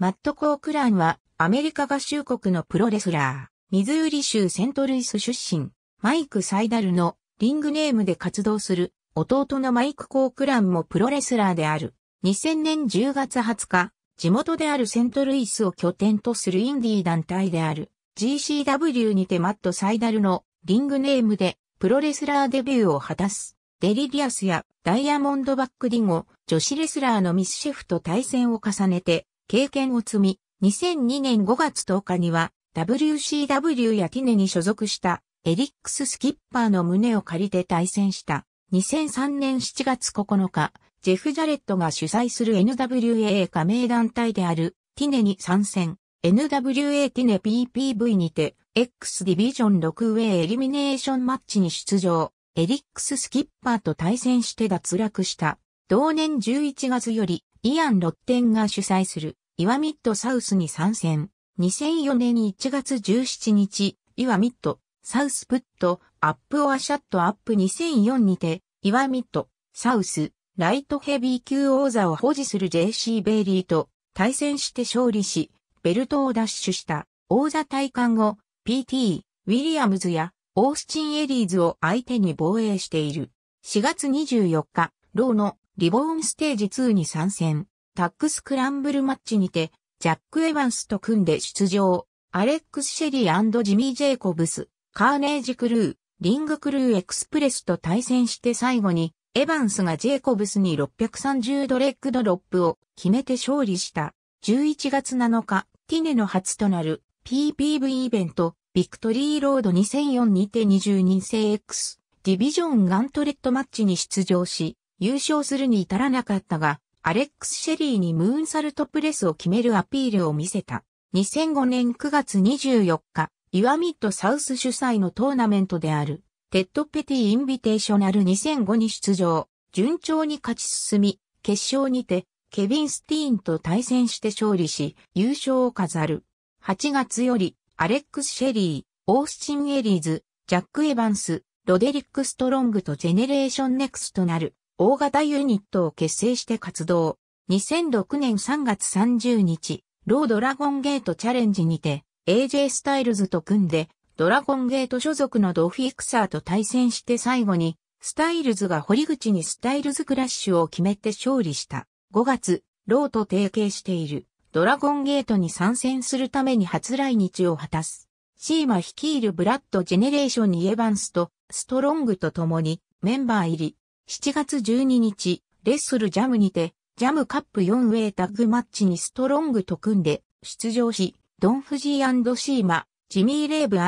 マット・コークランは、アメリカ合衆国のプロレスラー、ミズーリ州セントルイス出身、マイク・サイダルのリングネームで活動する、弟のマイク・コークランもプロレスラーである。2000年10月20日、地元であるセントルイスを拠点とするインディー団体である GCW にてマット・サイダルのリングネームでプロレスラーデビューを果たす。デリリアスやダイヤモンドバックディゴ、女子レスラーのミスシェフと対戦を重ねて、経験を積み、2002年5月10日には WCW やティネに所属したエリックス・スキッパーの胸を借りて対戦した。2003年7月9日、ジェフ・ジャレットが主催する NWA 加盟団体であるティネに参戦。NWA ティネ PPV にて X ディビジョン6ウェイエリミネーションマッチに出場。エリックス・スキッパーと対戦して脱落した。同年11月よりイアン・ロッテンが主催する岩ミッドサウスに参戦。2004年1月17日、岩ミッド、サウスプット、アップオアシャットアップ2004にて、岩ミッド、サウス、ライトヘビー級王座を保持する JC ベイリーと対戦して勝利し、ベルトを奪取した王座体感後、PT、ウィリアムズやオースチン・エリーズを相手に防衛している。4月24日、ローのリボーンステージ2に参戦。タックスクランブルマッチにて、ジャック・エヴァンスと組んで出場。アレックス・シェリージミー・ジェイコブス、カーネージ・クルー、リング・クルー・エクスプレスと対戦して最後に、エヴァンスがジェイコブスに630ドレッグドロップを決めて勝利した。11月7日、ティネの初となる PPV イベント、ビクトリーロード2004にて22世 X ディビジョンガントレットマッチに出場し、優勝するに至らなかったが、アレックス・シェリーにムーンサルトプレスを決めるアピールを見せた。2005年9月24日、イワミッドサウス主催のトーナメントである、テッド・ペティ・インビテーショナル2005に出場、順調に勝ち進み、決勝にて、ケビン・スティーンと対戦して勝利し、優勝を飾る。8月より、アレックス・シェリー、オースチン・エリーズ、ジャック・エヴァンス、ロデリック・ストロングとジェネレーション・ネクスとなる。大型ユニットを結成して活動。2006年3月30日、ロードラゴンゲートチャレンジにて、AJ スタイルズと組んで、ドラゴンゲート所属のドフィクサーと対戦して最後に、スタイルズが堀口にスタイルズクラッシュを決めて勝利した。5月、ローと提携している、ドラゴンゲートに参戦するために初来日を果たす。シーマ率いるブラッドジェネレーションにエヴァンスと、ストロングと共に、メンバー入り、7月12日、レッスルジャムにて、ジャムカップ4ウェイタッグマッチにストロングと組んで出場し、ドン・フジーシーマ、ジミー・レーブ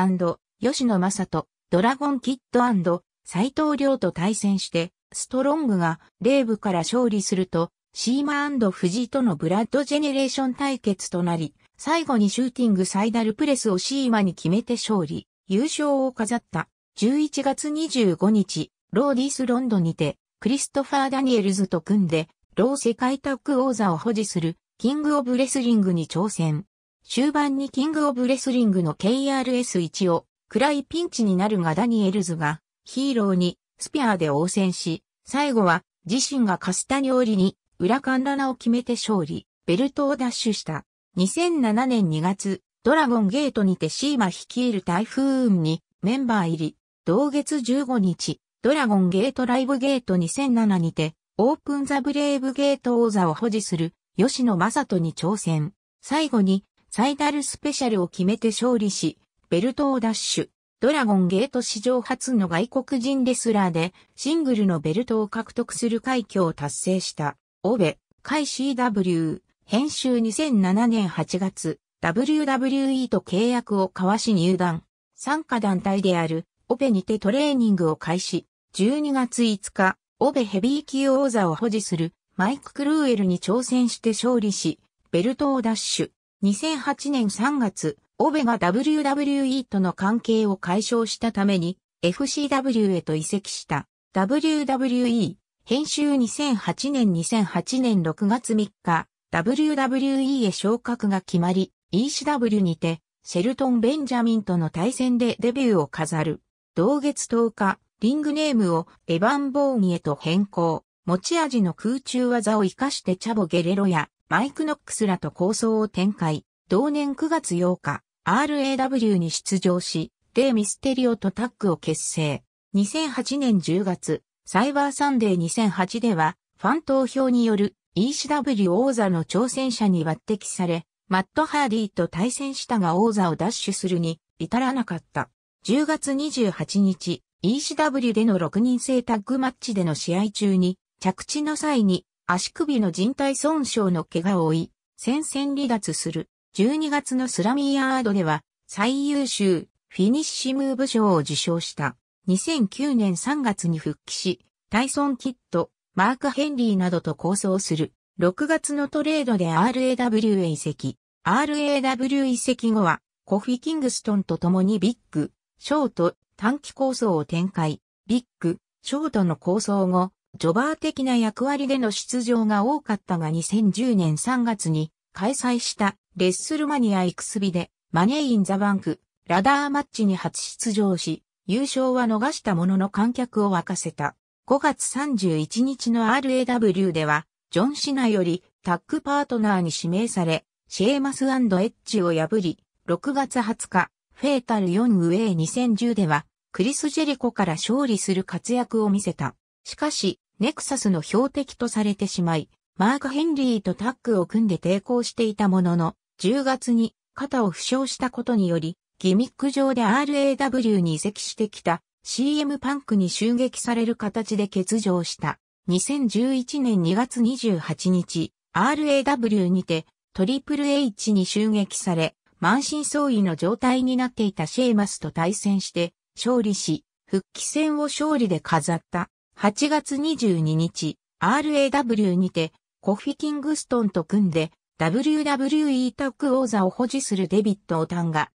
吉野正人、ドラゴン・キッド斎藤亮と対戦して、ストロングがレーブから勝利すると、シーマフジーとのブラッドジェネレーション対決となり、最後にシューティングサイダルプレスをシーマに決めて勝利、優勝を飾った。11月25日、ローディスロンドにて、クリストファー・ダニエルズと組んで、ロー世界タッグ王座を保持する、キング・オブ・レスリングに挑戦。終盤にキング・オブ・レスリングの KRS1 を、暗いピンチになるがダニエルズが、ヒーローに、スピアーで応戦し、最後は、自身がカスタニオリに、裏カンラナを決めて勝利、ベルトを奪取した。2007年2月、ドラゴンゲートにてシーマ率いる台風運にメンバー入り、同月15日、ドラゴンゲートライブゲート2007にて、オープンザブレイブゲート王座を保持する吉野正人に挑戦。最後に、サイダルスペシャルを決めて勝利し、ベルトを奪取。ドラゴンゲート史上初の外国人レスラーで、シングルのベルトを獲得する快挙を達成した。オベ、海 CW、編集2007年8月、WWE と契約を交わし入団。参加団体である、オペにてトレーニングを開始。12月5日、オベヘビー級王座を保持するマイク・クルーエルに挑戦して勝利し、ベルトを奪取。2008年3月、オベが WWE との関係を解消したために FCW へと移籍した WWE 編集2008年2008年6月3日 WWE へ昇格が決まり ECW にてシェルトン・ベンジャミンとの対戦でデビューを飾る。同月10日、リングネームをエヴァン・ボーニエと変更。持ち味の空中技を活かしてチャボ・ゲレロやマイク・ノックスらと構想を展開。同年9月8日、RAW に出場し、レイ・ミステリオとタッグを結成。2008年10月、サイバーサンデー2008では、ファン投票による ECW 王座の挑戦者に抜擢され、マット・ハーディと対戦したが王座を奪取するに至らなかった。10月28日、ECW での6人制タッグマッチでの試合中に、着地の際に足首の人体損傷の怪我を負い、戦線離脱する。12月のスラミーアードでは、最優秀フィニッシュムーブ賞を受賞した。2009年3月に復帰し、タイソン・キッド、マーク・ヘンリーなどと構想する。6月のトレードで RAW へ移籍。RAW 移籍後は、コフィ・キングストンと共にビッグ、ショート、短期構想を展開、ビッグ、ショートの構想後、ジョバー的な役割での出場が多かったが2010年3月に開催したレッスルマニアイクスビでマネーインザバンクラダーマッチに初出場し、優勝は逃したものの観客を沸かせた。5月31日の RAW では、ジョン・シナよりタッグパートナーに指名され、シェーマスエッジを破り、6月20日、フェータル4ウェイ2010では、クリス・ジェリコから勝利する活躍を見せた。しかし、ネクサスの標的とされてしまい、マーク・ヘンリーとタッグを組んで抵抗していたものの、10月に肩を負傷したことにより、ギミック上で RAW に移籍してきた CM パンクに襲撃される形で欠場した。2011年2月28日、RAW にてトリプル H に襲撃され、満身創痍の状態になっていたシェーマスと対戦して、勝利し、復帰戦を勝利で飾った。8月22日、RAW にて、コフィ・キングストンと組んで、WWE タッグ王座を保持するデビット・オタンガ、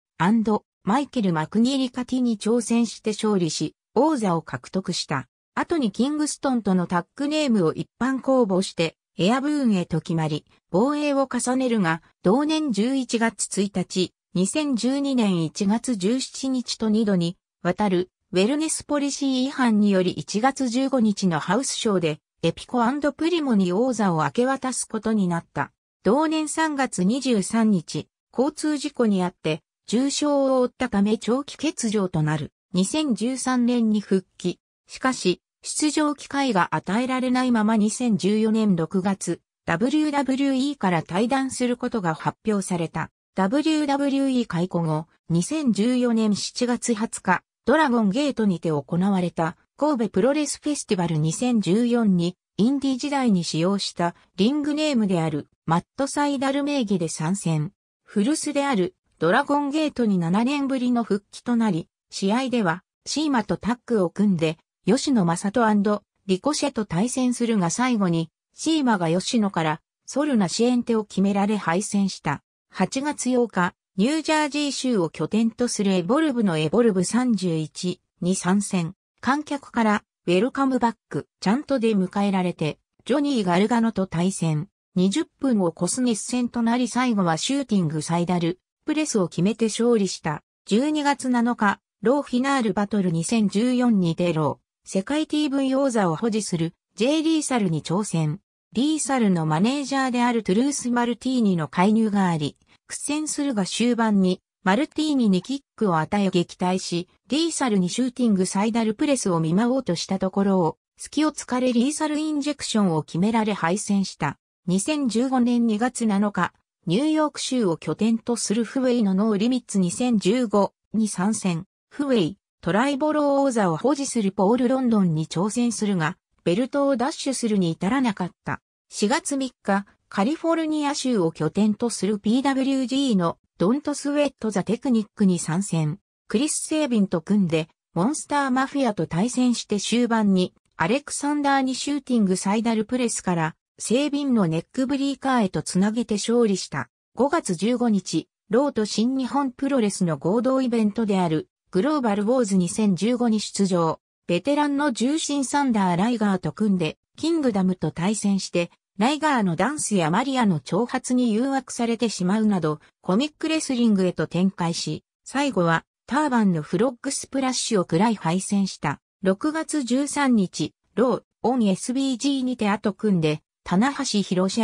マイケル・マクニーリカティに挑戦して勝利し、王座を獲得した。後にキングストンとのタックネームを一般公募して、エアブーンへと決まり、防衛を重ねるが、同年11月1日、2012年1月17日と2度に、渡る、ウェルネスポリシー違反により1月15日のハウスショーで、エピコプリモに王座を明け渡すことになった。同年3月23日、交通事故にあって、重傷を負ったため長期欠場となる。2013年に復帰。しかし、出場機会が与えられないまま2014年6月、WWE から退団することが発表された。WWE 解雇後、2014年7月20日、ドラゴンゲートにて行われた神戸プロレスフェスティバル2014にインディ時代に使用したリングネームであるマットサイダル名義で参戦。古巣であるドラゴンゲートに7年ぶりの復帰となり、試合ではシーマとタッグを組んで吉野正人リコシェと対戦するが最後に、シーマが吉野からソルナ支援手を決められ敗戦した。8月8日、ニュージャージー州を拠点とするエボルブのエボルブ31に参戦。観客からウェルカムバックちゃんとで迎えられて、ジョニー・ガルガノと対戦。20分を超す熱戦となり最後はシューティングサイダル、プレスを決めて勝利した。12月7日、ローフィナールバトル2014に出ろ。世界 TV 王座を保持する J リーサルに挑戦。リーサルのマネージャーであるトゥルース・マルティーニの介入があり、苦戦するが終盤に、マルティーニにキックを与え撃退し、リーサルにシューティングサイダルプレスを見舞おうとしたところを、隙を突かれリーサルインジェクションを決められ敗戦した。2015年2月7日、ニューヨーク州を拠点とするフウェイのノーリミッツ2015に参戦。フウェイ、トライボロー王座を保持するポール・ロンドンに挑戦するが、ベルトを奪取するに至らなかった。4月3日、カリフォルニア州を拠点とする PWG のドントスウェット・ザ・テクニックに参戦。クリス・セービンと組んで、モンスター・マフィアと対戦して終盤に、アレクサンダーにシューティングサイダルプレスから、セービンのネックブリーカーへとつなげて勝利した。5月15日、ローと新日本プロレスの合同イベントである、グローバルウォーズ2015に出場、ベテランの重心サンダー・ライガーと組んで、キングダムと対戦して、ライガーのダンスやマリアの挑発に誘惑されてしまうなど、コミックレスリングへと展開し、最後はターバンのフロッグスプラッシュを喰らい敗戦した。6月13日、ロー、オン SBG にて後組んで、棚橋博士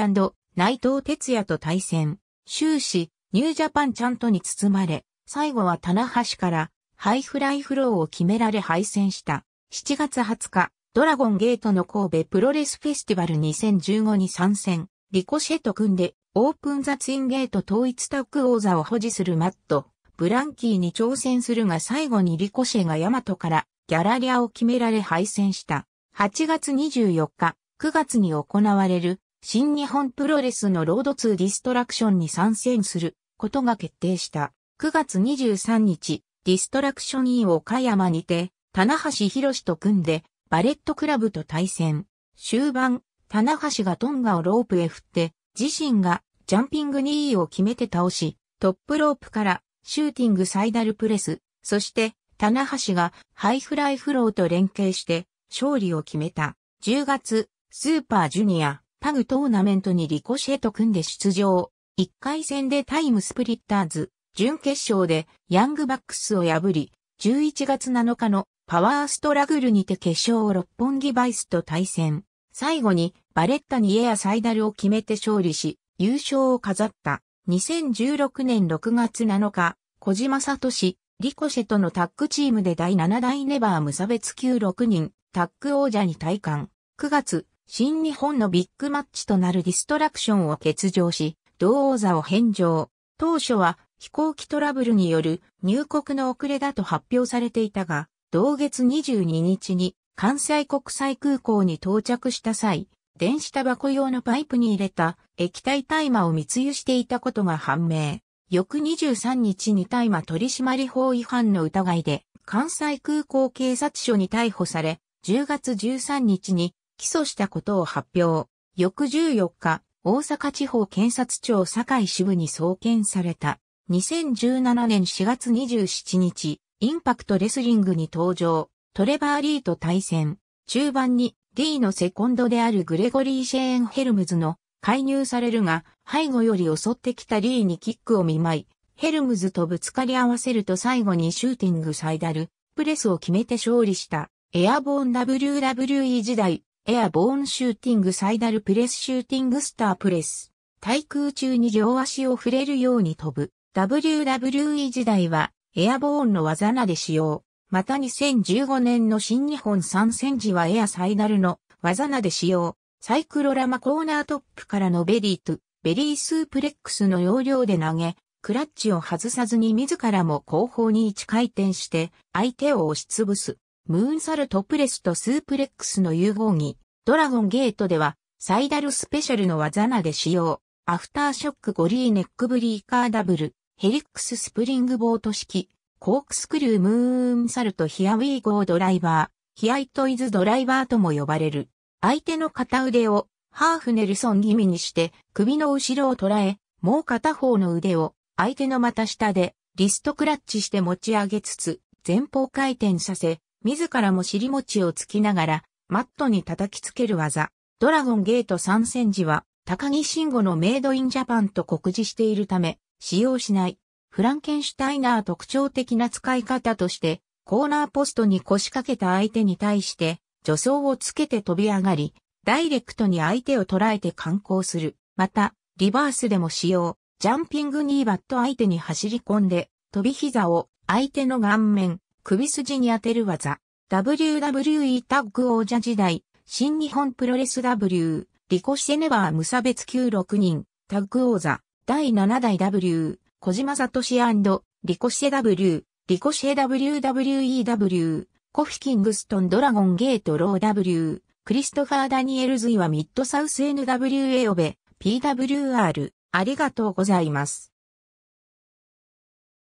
内藤哲也と対戦。終始、ニュージャパンちゃんとに包まれ、最後は棚橋からハイフライフローを決められ敗戦した。7月20日、ドラゴンゲートの神戸プロレスフェスティバル2015に参戦、リコシェと組んで、オープンザツインゲート統一タッグ王座を保持するマット、ブランキーに挑戦するが最後にリコシェがヤマトからギャラリアを決められ敗戦した。8月24日、9月に行われる新日本プロレスのロード2ディストラクションに参戦することが決定した。9月23日、ディストラクション E ン岡山にて、棚橋博と組んで、バレットクラブと対戦。終盤、棚橋がトンガをロープへ振って、自身がジャンピング2位を決めて倒し、トップロープからシューティングサイダルプレス、そして棚橋がハイフライフローと連携して勝利を決めた。10月、スーパージュニア、タグトーナメントにリコシェと組んで出場。1回戦でタイムスプリッターズ、準決勝でヤングバックスを破り、11月7日のパワーストラグルにて決勝を六本木バイスと対戦。最後にバレッタにエアサイダルを決めて勝利し、優勝を飾った。2016年6月7日、小島聡、リコシェとのタッグチームで第7代ネバー無差別級6人、タッグ王者に体冠。9月、新日本のビッグマッチとなるディストラクションを欠場し、同王座を返上。当初は飛行機トラブルによる入国の遅れだと発表されていたが、同月22日に関西国際空港に到着した際、電子タバコ用のパイプに入れた液体大麻を密輸していたことが判明。翌23日に大麻取締法違反の疑いで関西空港警察署に逮捕され、10月13日に起訴したことを発表。翌14日、大阪地方検察庁堺支部に送検された。2017年4月27日、インパクトレスリングに登場、トレバー・リーと対戦。中盤に D のセコンドであるグレゴリー・シェーン・ヘルムズの介入されるが、背後より襲ってきたリーにキックを見舞い、ヘルムズとぶつかり合わせると最後にシューティングサイダル、プレスを決めて勝利した。エアボーン WWE 時代、エアボーンシューティングサイダルプレスシューティングスタープレス。対空中に両足を触れるように飛ぶ。WWE 時代はエアボーンの技名で使用。また2015年の新日本参戦時はエアサイダルの技名で使用。サイクロラマコーナートップからのベリーとベリースープレックスの要領で投げ、クラッチを外さずに自らも後方に一回転して相手を押しつぶす。ムーンサルトプレスとスープレックスの融合技。ドラゴンゲートではサイダルスペシャルの技名で使用。アフターショックゴリーネックブリーカーダブル。ヘリックススプリングボート式、コークスクリュームーンサルトヒアウィーゴードライバー、ヒアイトイズドライバーとも呼ばれる。相手の片腕をハーフネルソン気味にして首の後ろを捉え、もう片方の腕を相手の股下でリストクラッチして持ち上げつつ前方回転させ、自らも尻餅をつきながらマットに叩きつける技。ドラゴンゲート3戦時は高木慎吾のメイドインジャパンと告示しているため、使用しない、フランケンシュタイナー特徴的な使い方として、コーナーポストに腰掛けた相手に対して、助走をつけて飛び上がり、ダイレクトに相手を捉えて観光する。また、リバースでも使用、ジャンピングにバット相手に走り込んで、飛び膝を相手の顔面、首筋に当てる技。WWE タッグ王者時代、新日本プロレス W、リコシェネバー無差別級6人、タッグ王座、第7代 W、小島聡リコシェ W、リコシェ WWEW、コフィキングストンドラゴンゲートロー W、クリストファー・ダニエルズイはミッドサウス NWA オベ、PWR、ありがとうございます。